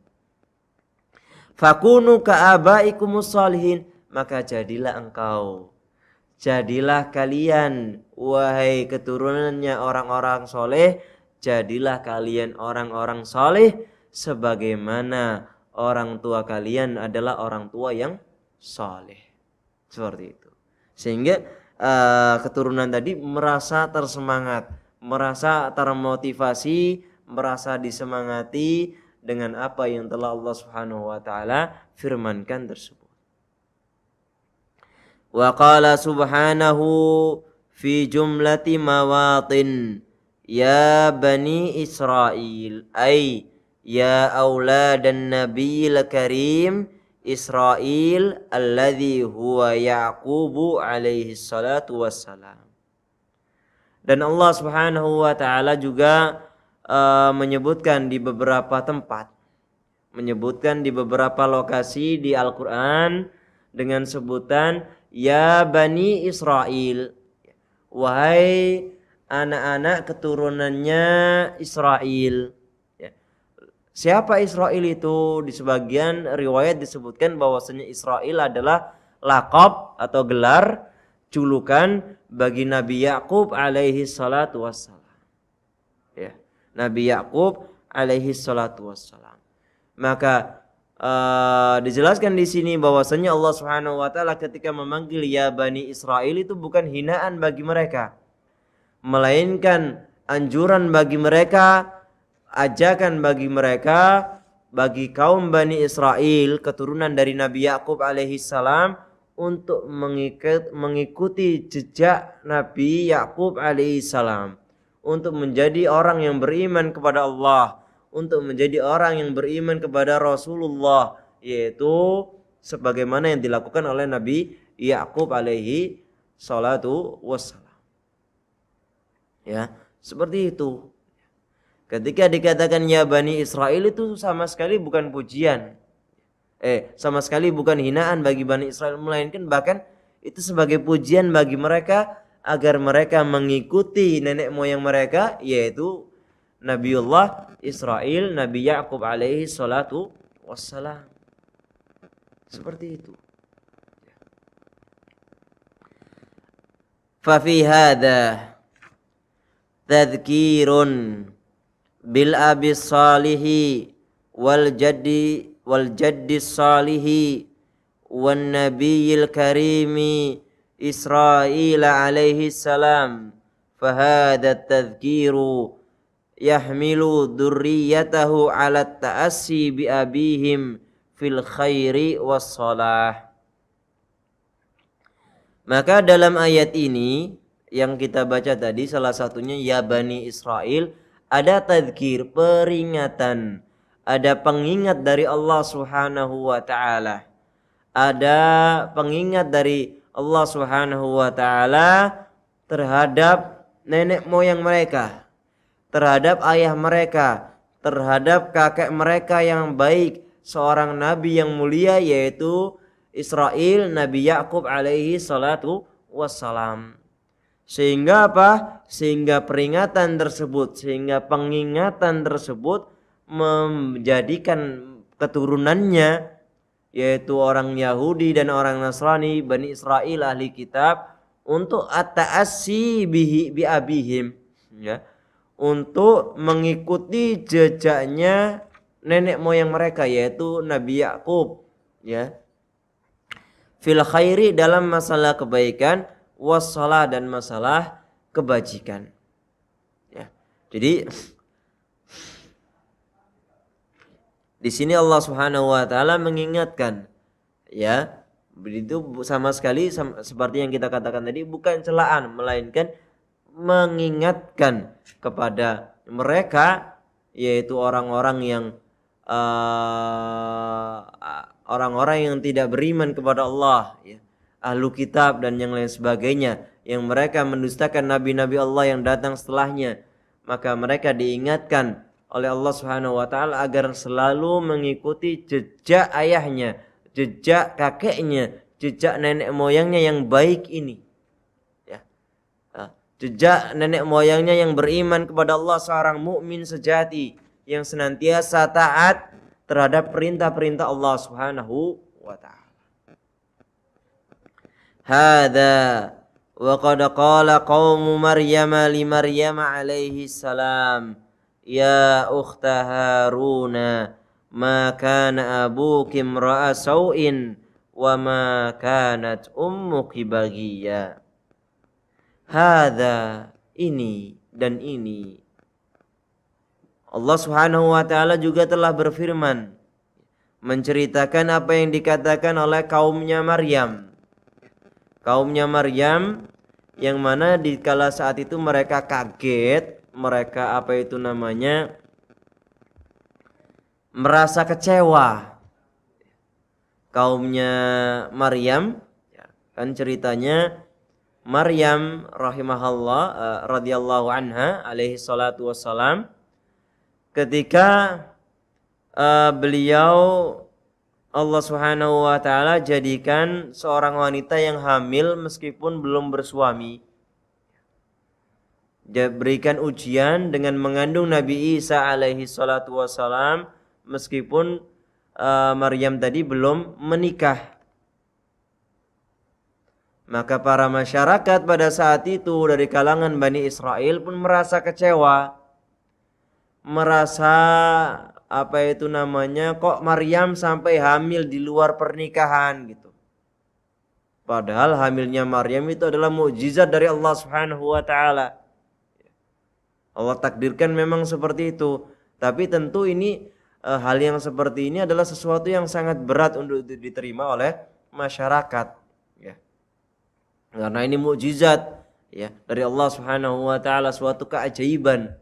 Fakunu ka'abaikumus salihin, maka jadilah engkau. Jadilah kalian wahai keturunannya orang-orang soleh, jadilah kalian orang-orang soleh sebagaimana orang tua kalian adalah orang tua yang soleh. Seperti itu. Sehingga uh, keturunan tadi merasa tersemangat, merasa termotivasi, merasa disemangati dengan apa yang telah Allah Subhanahu wa taala firmankan tersebut. Wa qala subhanahu fi jumlati mawatin ya bani Israel ay ya auladan nabiyil karim Israel alladhi huwa Yaqubu alaihi salatu wassalam. Dan Allah Subhanahu wa taala juga uh, menyebutkan di beberapa tempat menyebutkan di beberapa lokasi di Al-Qur'an dengan sebutan ya bani Israel wahai anak-anak keturunannya Israel Siapa Israel itu? Di sebagian riwayat disebutkan bahwasanya Israel adalah lakop atau gelar julukan bagi Nabi Yakub alaihi salatu wassalam. Ya. Nabi Yakub alaihi salatu wassalam. Maka uh, dijelaskan di sini bahwasanya Allah Subhanahu wa taala ketika memanggil ya Bani Israel itu bukan hinaan bagi mereka, melainkan anjuran bagi mereka ajakan bagi mereka bagi kaum Bani Israel keturunan dari Nabi Yakub alaihi salam untuk mengikut, mengikuti jejak Nabi Yakub alaihi salam untuk menjadi orang yang beriman kepada Allah untuk menjadi orang yang beriman kepada Rasulullah yaitu sebagaimana yang dilakukan oleh Nabi Yakub alaihi salatu wassalam ya seperti itu Ketika dikatakan ya Bani Israel itu sama sekali bukan pujian. Eh, sama sekali bukan hinaan bagi Bani Israel. Melainkan bahkan itu sebagai pujian bagi mereka agar mereka mengikuti nenek moyang mereka yaitu Nabiullah Israel, Nabi Yakub alaihi salatu wassalam. Seperti itu. Fafi hadha tadhkirun bil abi salihi wal jaddi wal jaddi salihi wan nabiyil karimi Israel alaihi salam fa fahada tadhkiru yahmilu durriyatahu ala ta'assi bi abihim fil khairi was salah maka dalam ayat ini yang kita baca tadi salah satunya ya bani israil ada tadzkir peringatan ada pengingat dari Allah Subhanahu wa taala ada pengingat dari Allah Subhanahu wa taala terhadap nenek moyang mereka terhadap ayah mereka terhadap kakek mereka yang baik seorang nabi yang mulia yaitu Israel Nabi Yakub alaihi salatu wassalam sehingga apa? Sehingga peringatan tersebut, sehingga pengingatan tersebut menjadikan keturunannya yaitu orang Yahudi dan orang Nasrani Bani Israel ahli kitab untuk ata'asi bihi bi abihim ya untuk mengikuti jejaknya nenek moyang mereka yaitu Nabi Yakub ya fil khairi dalam masalah kebaikan wassalah dan masalah kebajikan. Ya. Jadi di sini Allah Subhanahu wa taala mengingatkan ya begitu sama sekali sama, seperti yang kita katakan tadi bukan celaan melainkan mengingatkan kepada mereka yaitu orang-orang yang eh, orang-orang uh, yang tidak beriman kepada Allah ya ahlu kitab dan yang lain sebagainya yang mereka mendustakan nabi-nabi Allah yang datang setelahnya maka mereka diingatkan oleh Allah Subhanahu wa taala agar selalu mengikuti jejak ayahnya, jejak kakeknya, jejak nenek moyangnya yang baik ini. Ya. Jejak nenek moyangnya yang beriman kepada Allah seorang mukmin sejati yang senantiasa taat terhadap perintah-perintah Allah Subhanahu wa taala hadza wa qad qala qaum maryam li Maryam alaihi salam ya ukhta haruna ma kana abuki imra'a sawin wa ma kanat ummuki bagiya hadza ini dan ini Allah Subhanahu wa taala juga telah berfirman menceritakan apa yang dikatakan oleh kaumnya Maryam kaumnya Maryam yang mana di kala saat itu mereka kaget, mereka apa itu namanya merasa kecewa. Kaumnya Maryam ya, kan ceritanya Maryam rahimahullah uh, radhiyallahu anha alaihi salatu wassalam ketika uh, beliau Allah Subhanahu wa taala jadikan seorang wanita yang hamil meskipun belum bersuami. Berikan ujian dengan mengandung Nabi Isa alaihi salatu wasalam meskipun uh, Maryam tadi belum menikah. Maka para masyarakat pada saat itu dari kalangan Bani Israel pun merasa kecewa. Merasa apa itu namanya kok Maryam sampai hamil di luar pernikahan gitu. Padahal hamilnya Maryam itu adalah mukjizat dari Allah Subhanahu wa taala. Allah takdirkan memang seperti itu, tapi tentu ini eh, hal yang seperti ini adalah sesuatu yang sangat berat untuk diterima oleh masyarakat ya. Karena ini mukjizat ya dari Allah Subhanahu wa taala suatu keajaiban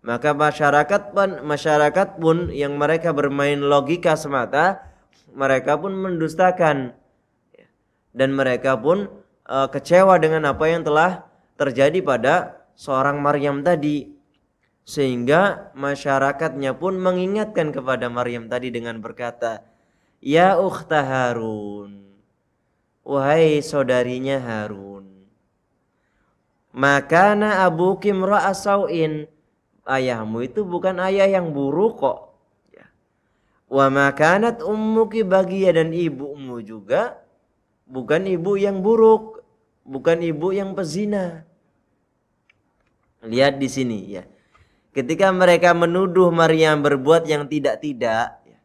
maka masyarakat pun, masyarakat pun yang mereka bermain logika semata, mereka pun mendustakan dan mereka pun e, kecewa dengan apa yang telah terjadi pada seorang Maryam tadi. Sehingga masyarakatnya pun mengingatkan kepada Maryam tadi dengan berkata, "Ya ukhta Harun, wahai saudarinya Harun, makana abuki imra'a sawin ayahmu itu bukan ayah yang buruk kok. Ya. Wa makanat ummuki bagia dan ibumu juga bukan ibu yang buruk, bukan ibu yang pezina. Lihat di sini ya. Ketika mereka menuduh Maryam berbuat yang tidak-tidak, ya.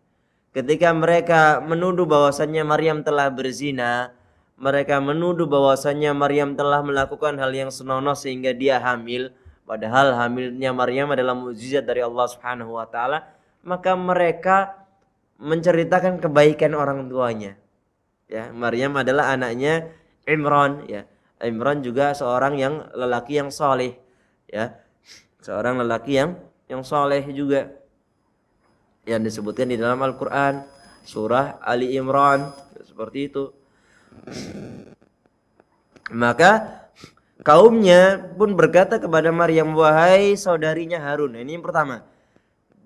ketika mereka menuduh bahwasannya Maryam telah berzina, mereka menuduh bahwasannya Maryam telah melakukan hal yang senonoh sehingga dia hamil, Padahal hamilnya Maryam adalah mukjizat dari Allah Subhanahu wa taala, maka mereka menceritakan kebaikan orang tuanya. Ya, Maryam adalah anaknya Imran, ya. Imran juga seorang yang lelaki yang soleh, ya. Seorang lelaki yang yang soleh juga yang disebutkan di dalam Al-Quran surah Ali Imran seperti itu maka Kaumnya pun berkata kepada Maryam, "Wahai saudarinya Harun." Nah, ini yang pertama.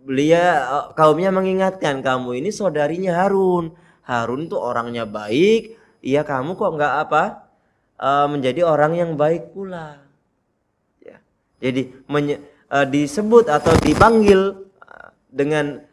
Belia eh, kaumnya mengingatkan, "Kamu ini saudarinya Harun. Harun tuh orangnya baik, iya kamu kok nggak apa? Eh, menjadi orang yang baik pula." Ya. Jadi menye, eh, disebut atau dipanggil dengan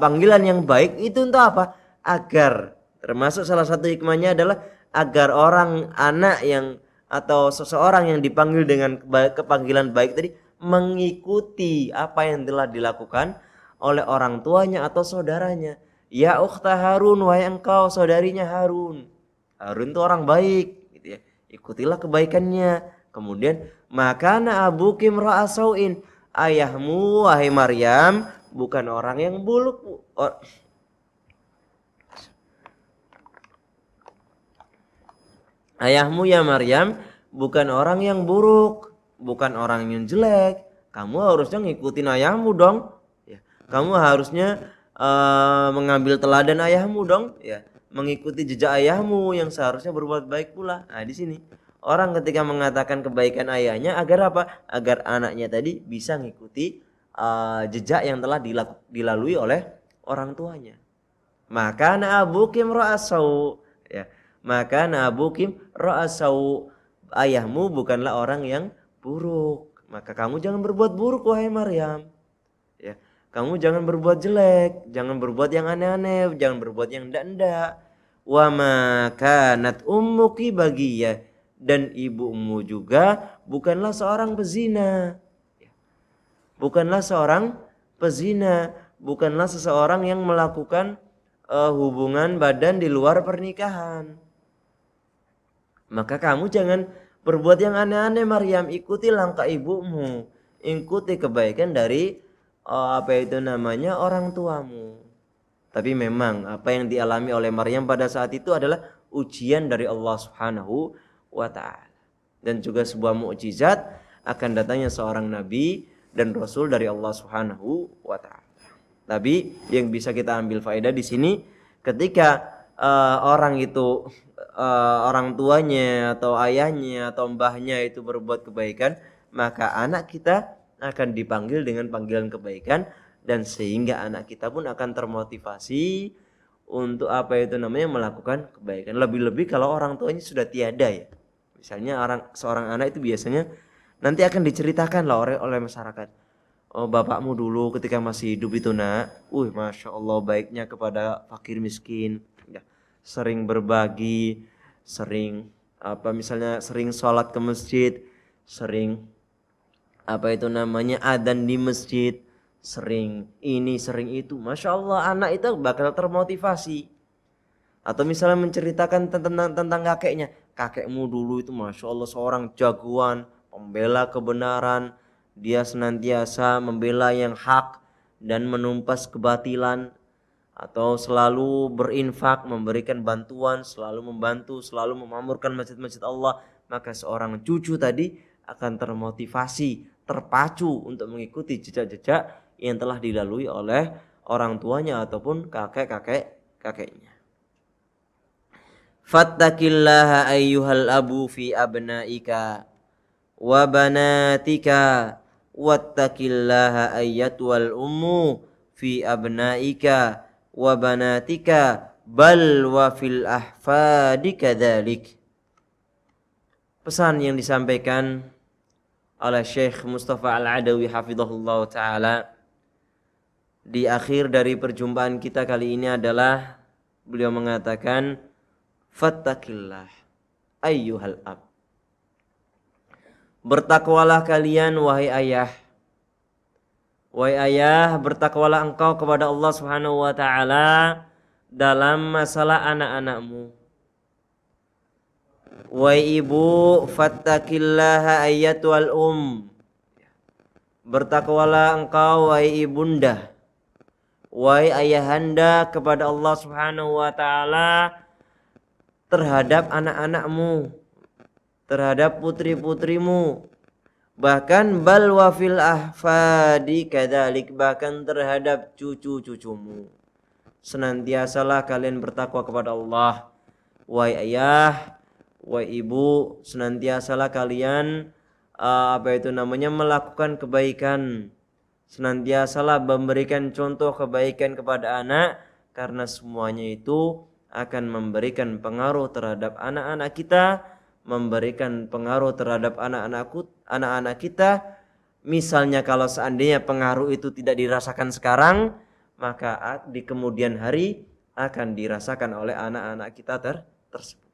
panggilan yang baik itu untuk apa? Agar termasuk salah satu hikmahnya adalah agar orang anak yang atau seseorang yang dipanggil dengan kepanggilan baik tadi mengikuti apa yang telah dilakukan oleh orang tuanya atau saudaranya. Ya ukhta Harun, wahai engkau saudarinya Harun. Harun itu orang baik, gitu ya. Ikutilah kebaikannya. Kemudian makana abu kimra asauin ayahmu wahai Maryam bukan orang yang buluk Ayahmu ya Maryam bukan orang yang buruk, bukan orang yang jelek. Kamu harusnya ngikutin ayahmu dong. Ya. Kamu harusnya uh, mengambil teladan ayahmu dong. Ya. Mengikuti jejak ayahmu yang seharusnya berbuat baik pula. Nah di sini orang ketika mengatakan kebaikan ayahnya agar apa? Agar anaknya tadi bisa mengikuti uh, eh, jejak yang telah dilalui oleh orang tuanya. Maka anak abu asau. Maka nabukim ra'asau ayahmu bukanlah orang yang buruk. Maka kamu jangan berbuat buruk wahai Maryam. Ya, kamu jangan berbuat jelek, jangan berbuat yang aneh-aneh, jangan berbuat yang ndak-ndak. Wa ma kanat ummuki bagiyah dan ibumu juga bukanlah seorang pezina. Ya, bukanlah seorang pezina, bukanlah seseorang yang melakukan uh, hubungan badan di luar pernikahan. Maka kamu jangan berbuat yang aneh-aneh Maryam, ikuti langkah ibumu. Ikuti kebaikan dari oh, apa itu namanya orang tuamu. Tapi memang apa yang dialami oleh Maryam pada saat itu adalah ujian dari Allah Subhanahu wa taala dan juga sebuah mukjizat akan datangnya seorang nabi dan rasul dari Allah Subhanahu wa taala. Tapi yang bisa kita ambil faedah di sini ketika uh, orang itu uh, orang tuanya atau ayahnya atau mbahnya itu berbuat kebaikan, maka anak kita akan dipanggil dengan panggilan kebaikan dan sehingga anak kita pun akan termotivasi untuk apa itu namanya melakukan kebaikan. Lebih-lebih kalau orang tuanya sudah tiada ya. Misalnya orang seorang anak itu biasanya nanti akan diceritakan lah oleh oleh masyarakat. Oh, bapakmu dulu ketika masih hidup itu nak, uh masya Allah baiknya kepada fakir miskin, ya, sering berbagi, sering apa misalnya sering sholat ke masjid sering apa itu namanya adan di masjid sering ini sering itu masya Allah anak itu bakal termotivasi atau misalnya menceritakan tentang tentang kakeknya kakekmu dulu itu masya Allah seorang jagoan pembela kebenaran dia senantiasa membela yang hak dan menumpas kebatilan atau selalu berinfak, memberikan bantuan, selalu membantu, selalu memamurkan masjid-masjid Allah, maka seorang cucu tadi akan termotivasi, terpacu untuk mengikuti jejak-jejak yang telah dilalui oleh orang tuanya ataupun kakek-kakek kakeknya. Fattakillaha ayyuhal abu fi abnaika wa banatika wattaqillaha ayyatul ummu fi abnaika wa banatika bal wa fil ahfadi kadalik. pesan yang disampaikan oleh Syekh Mustafa Al-Adawi hafizahullah taala di akhir dari perjumpaan kita kali ini adalah beliau mengatakan fattaqillah ayyuhal ab bertakwalah kalian wahai ayah Wahai ayah, bertakwalah engkau kepada Allah Subhanahu wa taala dalam masalah anak-anakmu. Wahai ibu, fattaqillaha ayyatul um. Bertakwalah engkau wahai ibunda. Wahai ayahanda kepada Allah Subhanahu wa taala terhadap anak-anakmu, terhadap putri-putrimu, bahkan bal wafil ahfadi kadalik bahkan terhadap cucu-cucumu senantiasalah kalian bertakwa kepada Allah wahai ayah wahai ibu senantiasalah kalian eh, apa itu namanya melakukan kebaikan senantiasalah memberikan contoh kebaikan kepada anak karena semuanya itu akan memberikan pengaruh terhadap anak-anak kita memberikan pengaruh terhadap anak-anakku, anak-anak kita. Misalnya kalau seandainya pengaruh itu tidak dirasakan sekarang, maka di kemudian hari akan dirasakan oleh anak-anak kita ter tersebut.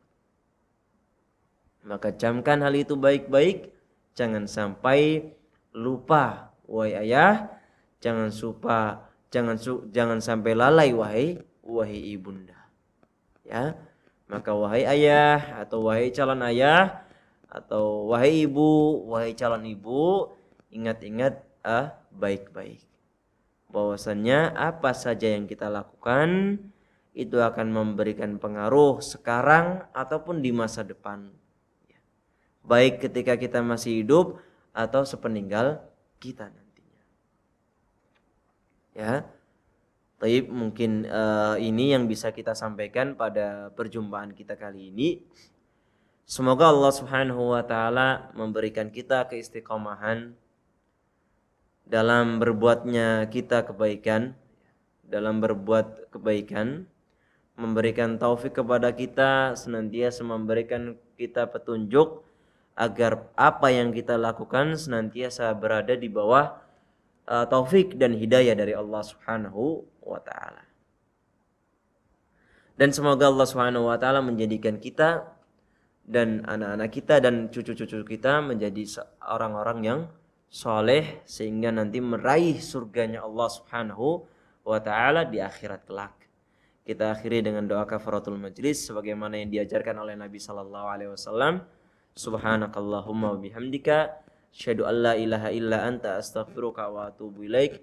Maka jamkan hal itu baik-baik, jangan sampai lupa wahai ayah, jangan supa, jangan su, jangan sampai lalai wahai wahai ibunda. Ya. Maka wahai ayah atau wahai calon ayah atau wahai ibu, wahai calon ibu, ingat-ingat ah baik-baik. Bahwasannya apa saja yang kita lakukan itu akan memberikan pengaruh sekarang ataupun di masa depan. Baik ketika kita masih hidup atau sepeninggal kita nantinya. Ya. Taib mungkin uh, ini yang bisa kita sampaikan pada perjumpaan kita kali ini. Semoga Allah Subhanahu wa taala memberikan kita keistiqomahan dalam berbuatnya kita kebaikan, dalam berbuat kebaikan, memberikan taufik kepada kita senantiasa memberikan kita petunjuk agar apa yang kita lakukan senantiasa berada di bawah uh, taufik dan hidayah dari Allah Subhanahu wa taala. Dan semoga Allah Subhanahu wa taala menjadikan kita dan anak-anak kita dan cucu-cucu kita menjadi orang-orang yang soleh sehingga nanti meraih surganya Allah Subhanahu wa taala di akhirat kelak. Kita akhiri dengan doa kafaratul majlis sebagaimana yang diajarkan oleh Nabi sallallahu alaihi wasallam. Subhanakallahumma wa bihamdika asyhadu an ilaha illa anta astaghfiruka wa atubu ilaika.